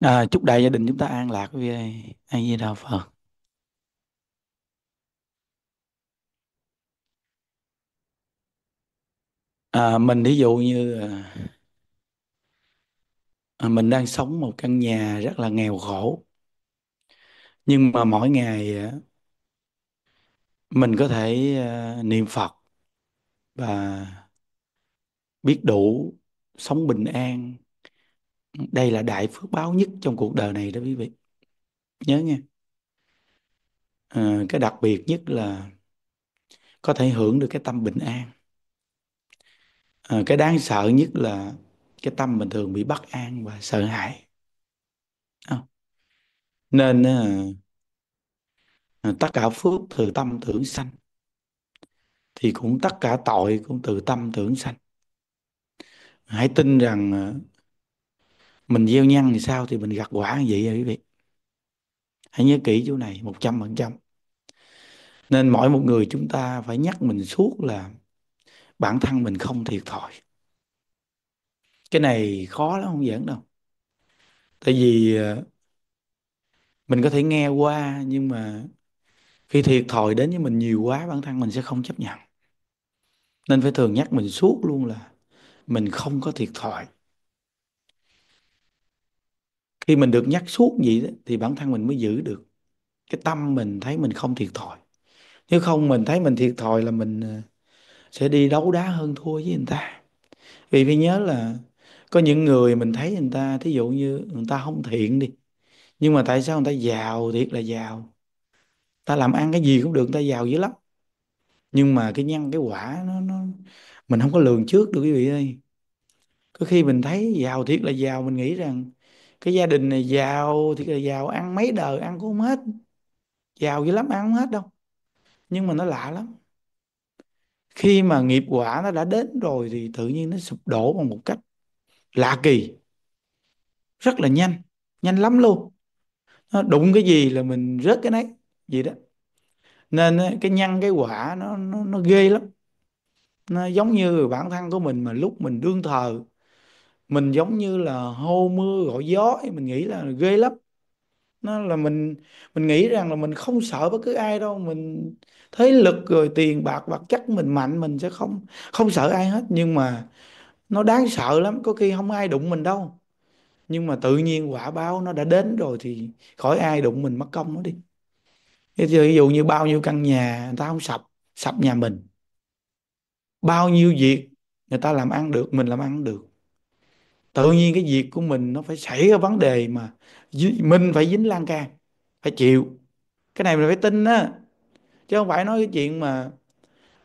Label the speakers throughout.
Speaker 1: À, chúc đại gia đình chúng ta an lạc với ai ai di đà phật à, mình ví dụ như à, mình đang sống một căn nhà rất là nghèo khổ nhưng mà mỗi ngày mình có thể à, niệm phật và biết đủ sống bình an đây là đại phước báo nhất trong cuộc đời này đó quý vị nhớ nghe à, ờ, cái đặc biệt nhất là có thể hưởng được cái tâm bình an à, cái đáng sợ nhất là cái tâm bình thường bị bất an và sợ hãi à, nên à, tất cả phước từ tâm tưởng sanh thì cũng tất cả tội cũng từ tâm tưởng sanh hãy tin rằng mình gieo nhân thì sao thì mình gặt quả như vậy à quý vị hãy nhớ kỹ chỗ này một trăm phần trăm nên mỗi một người chúng ta phải nhắc mình suốt là bản thân mình không thiệt thòi cái này khó lắm không giỡn đâu tại vì ờ, mình có thể nghe qua nhưng mà khi thiệt thòi đến với mình nhiều quá bản thân mình sẽ không chấp nhận nên phải thường nhắc mình suốt luôn là mình không có thiệt thòi khi mình được nhắc suốt vậy đó, thì bản thân mình mới giữ được cái tâm mình thấy mình không thiệt thòi nếu không mình thấy mình thiệt thòi là mình ờ, sẽ đi đấu đá hơn thua với người ta vì phải nhớ là có những người mình thấy người ta thí dụ như người ta không thiện đi nhưng mà tại sao người ta giàu thiệt là giàu ta làm ăn cái gì cũng được người ta giàu dữ lắm nhưng mà cái nhân cái quả nó nó mình không có lường trước được quý vị ơi có khi mình thấy giàu thiệt là giàu mình nghĩ rằng cái gia đình này giàu thì là giàu ăn mấy đời ăn cũng không hết giàu dữ lắm ăn không hết đâu nhưng mà nó lạ lắm khi mà nghiệp quả nó đã đến rồi thì tự nhiên nó sụp đổ bằng một cách lạ kỳ rất là nhanh nhanh lắm luôn nó đụng cái gì là mình rớt cái nấy gì đó nên cái nhân cái quả nó nó, nó ghê lắm nó giống như bản thân của mình mà lúc mình đương thờ mình giống như là hô mưa gọi gió mình nghĩ là ghê lắm nó là mình mình nghĩ rằng là mình không sợ bất cứ ai đâu mình thế lực rồi tiền bạc vật chất mình mạnh mình sẽ không không sợ ai hết nhưng mà nó đáng sợ lắm có khi không ai đụng mình đâu nhưng mà tự nhiên quả báo nó đã đến rồi thì khỏi ai đụng mình mất công nó đi thì ví dụ như bao nhiêu căn nhà người ta không sập sập nhà mình bao nhiêu việc người ta làm ăn được mình làm ăn được tự nhiên cái việc của mình nó phải xảy ra vấn đề mà mình phải dính lan can phải chịu cái này mình phải tin á chứ không phải nói cái chuyện mà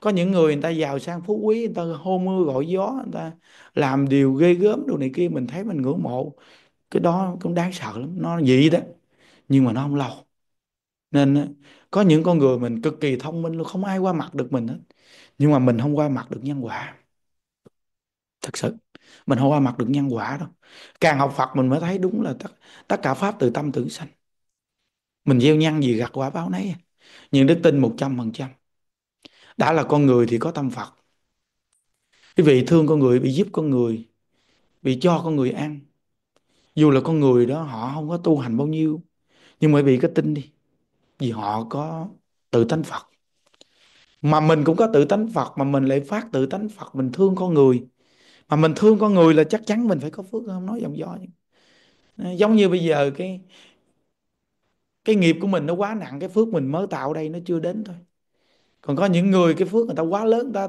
Speaker 1: có những người người ta giàu sang phú quý người ta hôn mưa gọi gió người ta làm điều ghê gớm đồ này kia mình thấy mình ngưỡng mộ cái đó cũng đáng sợ lắm nó dị đó nhưng mà nó không lâu nên có những con người mình cực kỳ thông minh luôn không ai qua mặt được mình hết nhưng mà mình không qua mặt được nhân quả thật sự mình không qua mặt được nhân quả đâu càng học Phật mình mới thấy đúng là tất, tất cả pháp từ tâm tưởng sanh mình gieo nhân gì gặt quả báo nấy à. nhưng đức tin một trăm phần trăm đã là con người thì có tâm Phật quý vị thương con người bị giúp con người bị cho con người ăn dù là con người đó họ không có tu hành bao nhiêu nhưng mà bị cái tin đi vì họ có tự tánh Phật mà mình cũng có tự tánh Phật mà mình lại phát tự tánh Phật mình thương con người mà mình thương con người là chắc chắn mình phải có phước không nói dòng do ờ, giống như bây giờ cái cái nghiệp của mình nó quá nặng cái phước mình mới tạo đây nó chưa đến thôi còn có những người cái phước người ta quá lớn người ta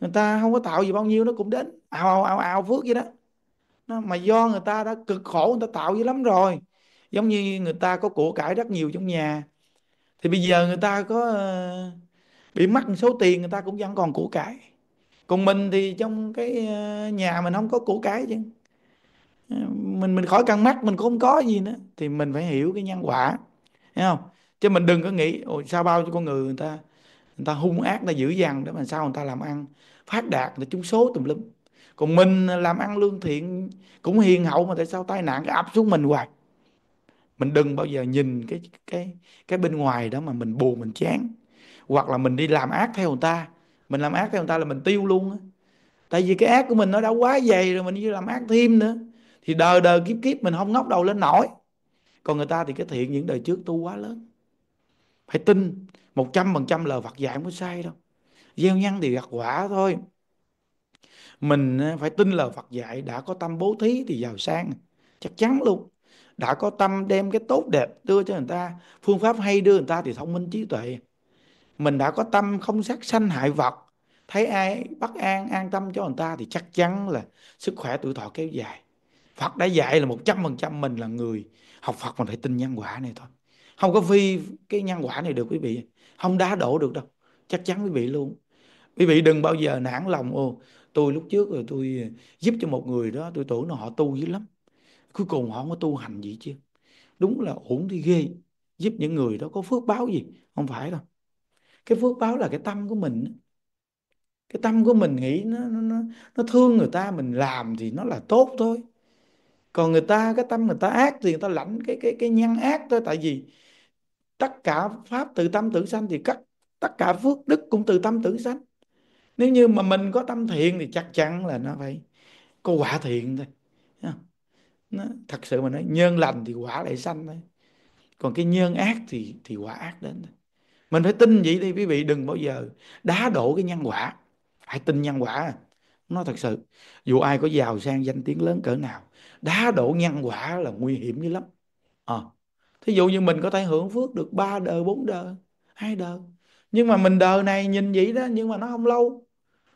Speaker 1: người ta không có tạo gì bao nhiêu nó cũng đến ào ào ào ào phước vậy đó nó, mà do người ta đã cực khổ người ta tạo dữ lắm rồi giống như người ta có của cải rất nhiều trong nhà thì bây giờ người ta có ờ, bị mất số tiền người ta cũng vẫn còn của cải còn mình thì trong cái ờ, nhà mình không có củ cái chứ ờ, mình mình khỏi căng mắt mình cũng không có gì nữa thì mình phải hiểu cái nhân quả hiểu không chứ mình đừng có nghĩ Ôi, sao bao cho con người người ta người ta hung ác người ta dữ dằn để mà sao người ta làm ăn phát đạt để trúng số tùm lum còn mình làm ăn lương thiện cũng hiền hậu mà tại sao tai nạn cái ập xuống mình hoài mình đừng bao giờ nhìn cái cái cái bên ngoài đó mà mình buồn mình chán hoặc là mình đi làm ác theo người ta mình làm ác theo người ta là mình tiêu luôn á tại vì cái ác của mình nó đã quá dày rồi mình như làm ác thêm nữa thì đời đời kiếp kiếp mình không ngóc đầu lên nổi còn người ta thì cái thiện những đời trước tu quá lớn phải tin một trăm phần trăm lời Phật dạy không có sai đâu gieo nhân thì gặt quả thôi mình à, phải tin lời Phật dạy đã có tâm bố thí thì giàu sang chắc chắn luôn đã có tâm đem cái tốt đẹp đưa cho người ta phương pháp hay đưa người ta thì thông minh trí tuệ mình đã có tâm không sát sanh hại vật thấy ai bất an an tâm cho người ta thì chắc chắn là sức khỏe tuổi thọ kéo dài Phật đã dạy là một trăm phần trăm mình là người học Phật mình phải tin nhân quả này thôi không có phi cái nhân quả này được quý vị không đá đổ được đâu chắc chắn quý vị luôn quý vị đừng bao giờ nản lòng ô tôi lúc trước rồi tôi ờ, giúp cho một người đó tôi tưởng là họ tu dữ lắm cuối cùng họ không có tu hành gì chứ đúng là ổn thì ghê giúp những người đó có phước báo gì không phải đâu cái phước báo là cái tâm của mình cái tâm của mình nghĩ nó nó nó thương người ta mình làm thì nó là tốt thôi còn người ta cái tâm người ta ác thì người ta lãnh cái cái cái nhân ác thôi tại vì tất cả pháp từ tâm tưởng sanh thì các tất cả phước đức cũng từ tâm tưởng sanh nếu như mà mình có tâm thiện thì chắc chắn là nó phải có quả thiện thôi nó, thật sự mà nói nhân lành thì quả lại sanh thôi còn cái nhân ác thì thì quả ác đến thôi mình phải tin vậy đi quý vị đừng bao giờ đá đổ cái nhân quả hãy tin nhân quả nó thật sự dù ai có giàu sang danh tiếng lớn cỡ nào đá đổ nhân quả là nguy hiểm dữ lắm à. thí dụ như mình có thể hưởng phước được ba đời bốn đời hai đời nhưng mà mình đời này nhìn vậy đó nhưng mà nó không lâu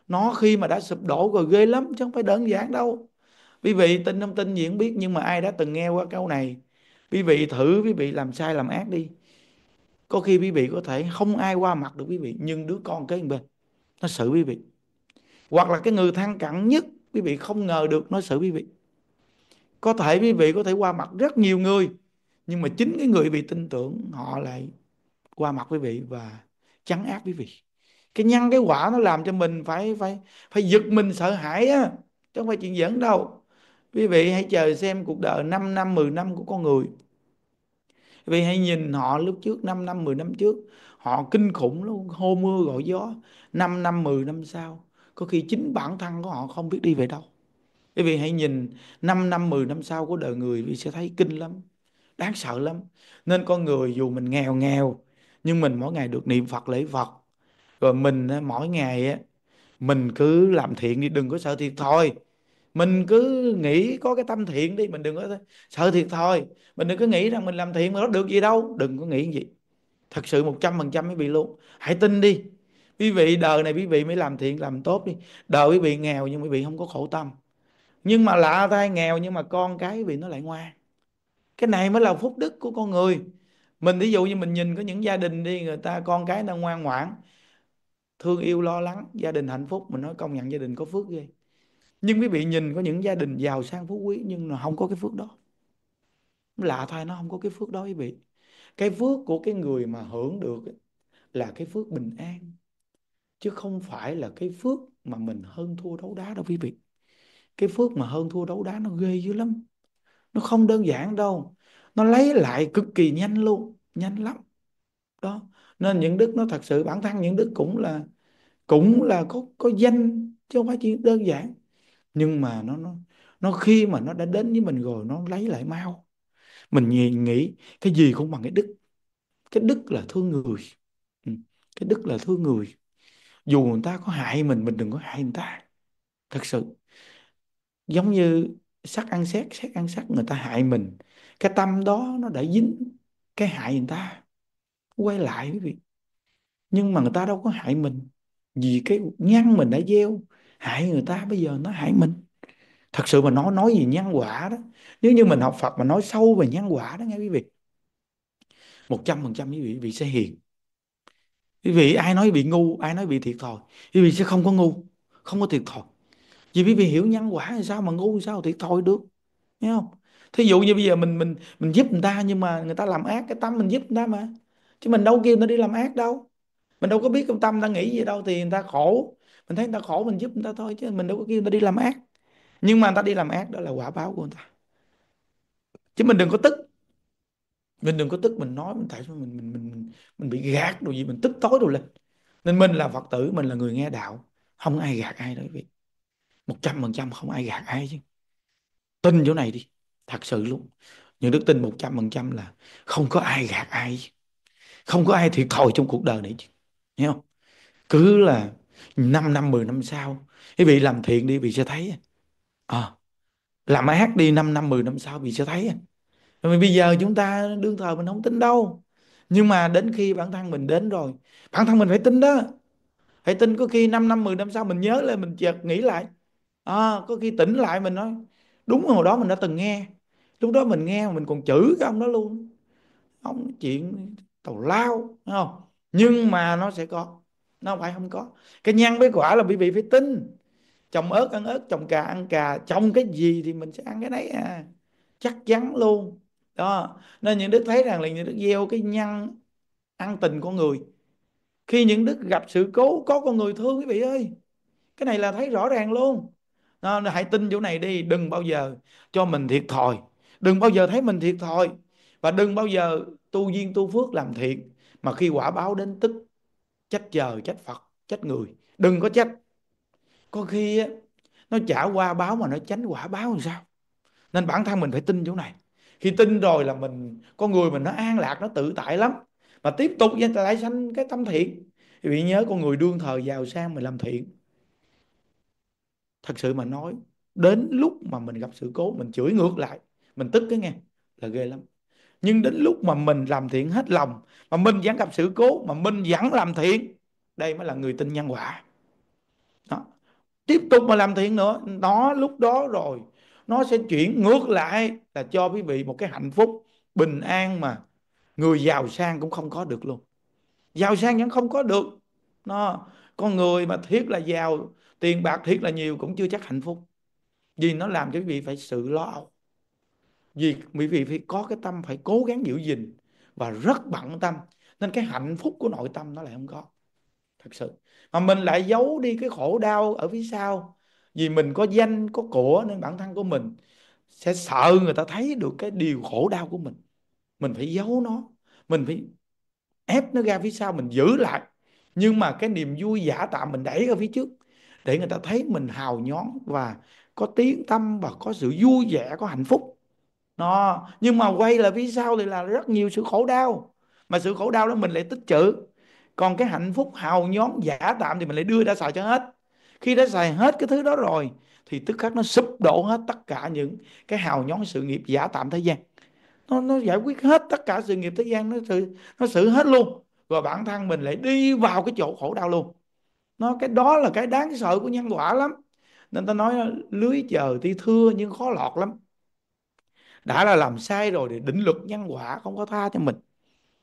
Speaker 1: nó khi mà đã sụp đổ rồi ghê lắm chứ không phải đơn giản đâu quý vị tin không tin gì biết nhưng mà ai đã từng nghe qua câu này quý vị thử quý vị làm sai làm ác đi có khi quý vị có thể không ai qua mặt được quý vị nhưng đứa con kế bên nó xử quý vị hoặc là cái người than cặn nhất quý vị không ngờ được nó xử quý vị có thể quý vị có thể qua mặt rất nhiều người nhưng mà chính cái người bị tin tưởng họ lại qua mặt quý vị và trắng ác quý vị cái nhân cái quả nó làm cho mình phải phải phải giật mình sợ hãi á chứ không phải chuyện giỡn đâu quý vị hãy chờ xem cuộc đời 5 năm 10 năm của con người vì hãy nhìn họ lúc trước 5 năm 10 năm trước họ kinh khủng luôn hô mưa gọi gió 5 năm 10 năm sau có khi chính bản thân của họ không biết đi về đâu quý vị hãy nhìn 5 năm 10 năm sau của đời người vì sẽ thấy kinh lắm đáng sợ lắm nên con người dù mình nghèo nghèo nhưng mình mỗi ngày được niệm Phật lễ Phật rồi mình mỗi ngày mình cứ làm thiện đi đừng có sợ thiệt thôi mình cứ nghĩ có cái tâm thiện đi mình đừng có sợ thiệt thôi mình đừng có nghĩ rằng mình làm thiện mà nó được gì đâu đừng có nghĩ gì thật sự một trăm phần trăm mới bị luôn hãy tin đi quý vị đời này quý vị mới làm thiện làm tốt đi đời quý vị nghèo nhưng quý vị không có khổ tâm nhưng mà lạ tay nghèo nhưng mà con cái quý vị nó lại ngoan cái này mới là phúc đức của con người mình ví dụ như mình nhìn có những gia đình đi người ta con cái đang ngoan ngoãn thương yêu lo lắng gia đình hạnh phúc mình nói công nhận gia đình có phước ghê nhưng quý vị nhìn có những gia đình giàu sang phú quý nhưng mà không có cái phước đó lạ thay nó không có cái phước đó quý vị cái phước của cái người mà hưởng được là cái phước bình an chứ không phải là cái phước mà mình hơn thua đấu đá đâu quý vị cái phước mà hơn thua đấu đá nó ghê dữ lắm nó không đơn giản đâu nó lấy lại cực kỳ nhanh luôn nhanh lắm đó nên những đức nó thật sự bản thân những đức cũng là cũng là có có danh chứ không phải chỉ đơn giản nhưng mà nó nó nó khi mà nó đã đến với mình rồi nó lấy lại mau mình nhìn nghĩ cái gì cũng bằng cái đức cái đức là thương người ừ, cái đức là thương người dù người ta có hại mình mình đừng có hại người ta thật sự giống như sắt ăn xét xét ăn sắt người ta hại mình cái tâm đó nó đã dính cái hại người ta quay lại quý vị nhưng mà người ta đâu có hại mình vì cái nhân mình đã gieo hại người ta bây giờ nó hại mình thật sự mà nó nói gì nhân quả đó nếu như mình học Phật mà nói sâu về nhân quả đó nghe quý vị một trăm phần trăm quý vị vị sẽ hiền quý vị ai nói bị ngu ai nói bị thiệt thòi quý vị sẽ không có ngu không có thiệt thòi vì quý vị hiểu nhân quả thì sao mà ngu sao thiệt thòi được nghe không thí dụ như bây giờ mình mình mình giúp người ta nhưng mà người ta làm ác cái tâm mình giúp người ta mà chứ mình đâu kêu nó đi làm ác đâu mình đâu có biết trong tâm ta nghĩ gì đâu thì người ta khổ mình thấy người ta khổ mình giúp người ta thôi chứ mình đâu có kêu người ta đi làm ác nhưng mà người ta đi làm ác đó là quả báo của người ta chứ mình đừng có tức mình đừng có tức mình nói mình tại sao mình mình mình mình, mình bị gạt đồ gì mình tức tối đồ lên nên mình là phật tử mình là người nghe đạo không ai gạt ai đâu vị một trăm phần trăm không ai gạt ai chứ tin chỗ này đi thật sự luôn những đức tin một trăm phần trăm là không có ai gạt ai không có ai thiệt thòi trong cuộc đời này chứ hiểu không cứ là 5 năm 10 năm sau quý vị làm thiện đi vị sẽ thấy à, làm ác đi 5 năm 10 năm sau vị sẽ thấy vì bây giờ chúng ta đương thời mình không tin đâu nhưng mà đến khi bản thân mình đến rồi bản thân mình phải tin đó phải tin có khi 5 năm 10 năm sau mình nhớ lên mình chợt nghĩ lại à, có khi tỉnh lại mình nói đúng hồi đó mình đã từng nghe lúc đó mình nghe mình còn chữ cái ông đó luôn ông chuyện tàu lao không nhưng mà nó sẽ có nó phải không có cái nhân với quả là quý vị phải tin trồng ớt ăn ớt trồng cà ăn cà trồng cái gì thì mình sẽ ăn cái đấy à chắc chắn luôn đó nên những đức thấy rằng là những đức gieo cái nhân ăn tình con người khi những đức gặp sự cố có con người thương quý vị ơi cái này là thấy rõ ràng luôn đó, hãy tin chỗ này đi đừng bao giờ cho mình thiệt thòi đừng bao giờ thấy mình thiệt thòi và đừng bao giờ tu duyên tu phước làm thiện mà khi quả báo đến tức trách trời trách phật trách người đừng có trách có khi á, nó trả qua báo mà nó tránh quả báo làm sao nên bản thân mình phải tin chỗ này khi tin rồi là mình con người mình nó an lạc nó tự tại lắm mà tiếp tục lại sanh cái tâm thiện thì bị nhớ con người đương thời giàu sang mình làm thiện thật sự mà nói đến lúc mà mình gặp sự cố mình chửi ngược lại mình tức cái nghe là ghê lắm nhưng đến lúc mà mình làm thiện hết lòng mà mình vẫn gặp sự cố mà mình vẫn làm thiện đây mới là người tin nhân quả đó. tiếp tục mà làm thiện nữa nó lúc đó rồi nó sẽ chuyển ngược lại là cho quý vị một cái hạnh phúc bình an mà người giàu sang cũng không có được luôn giàu sang vẫn không có được nó con người mà thiết là giàu tiền bạc thiết là nhiều cũng chưa chắc hạnh phúc vì nó làm cho quý vị phải sự lo âu vì quý vị phải có cái tâm phải cố gắng giữ gìn và rất bận tâm nên cái hạnh phúc của nội tâm nó lại không có thật sự mà mình lại giấu đi cái khổ đau ở phía sau vì mình có danh có của nên bản thân của mình sẽ sợ người ta thấy được cái điều khổ đau của mình mình phải giấu nó mình phải ép nó ra phía sau mình giữ lại nhưng mà cái niềm vui giả tạm mình đẩy ở phía trước để người ta thấy mình hào nhón và có tiếng tâm và có sự vui vẻ có hạnh phúc nó nhưng mà quay là vì sao thì là rất nhiều sự khổ đau mà sự khổ đau đó mình lại tích trữ còn cái hạnh phúc hào nhón giả tạm thì mình lại đưa ra xài cho hết khi đã xài hết cái thứ đó rồi thì tức khắc nó sụp đổ hết tất cả những cái hào nhón sự nghiệp giả tạm thế gian nó nó giải quyết hết tất cả sự nghiệp thế gian nó sự nó xử hết luôn rồi bản thân mình lại đi vào cái chỗ khổ đau luôn nó cái đó là cái đáng sợ của nhân quả lắm nên ta nói lưới chờ thì thưa nhưng khó lọt lắm đã là làm sai rồi thì định luật nhân quả không có tha cho mình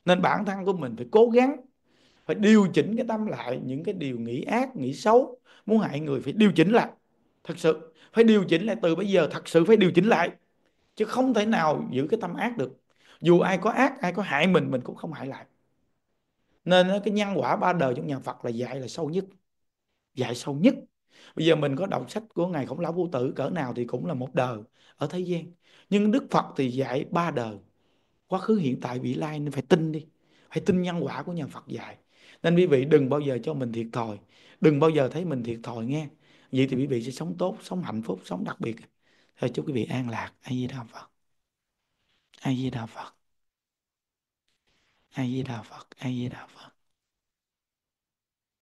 Speaker 1: nên bản thân của mình phải cố gắng phải điều chỉnh cái tâm lại những cái điều nghĩ ác nghĩ xấu muốn hại người phải điều chỉnh lại thật sự phải điều chỉnh lại từ bây giờ thật sự phải điều chỉnh lại chứ không thể nào giữ cái tâm ác được dù ai có ác ai có hại mình mình cũng không hại lại nên cái nhân quả ba đời trong nhà Phật là dạy là sâu nhất dạy sâu nhất bây giờ mình có đọc sách của ngài khổng lão vô tử cỡ nào thì cũng là một đờ ở thế gian nhưng đức phật thì dạy ba đờ quá khứ hiện tại vị lai nên phải tin đi phải tin nhân quả của nhà phật dạy nên quý vị đừng bao giờ cho mình thiệt thòi đừng bao giờ thấy mình thiệt thòi nghe vậy thì quý vị sẽ sống tốt sống hạnh phúc sống đặc biệt thôi chúc quý vị an lạc a di đà phật a di đà phật a di đà phật a di đà phật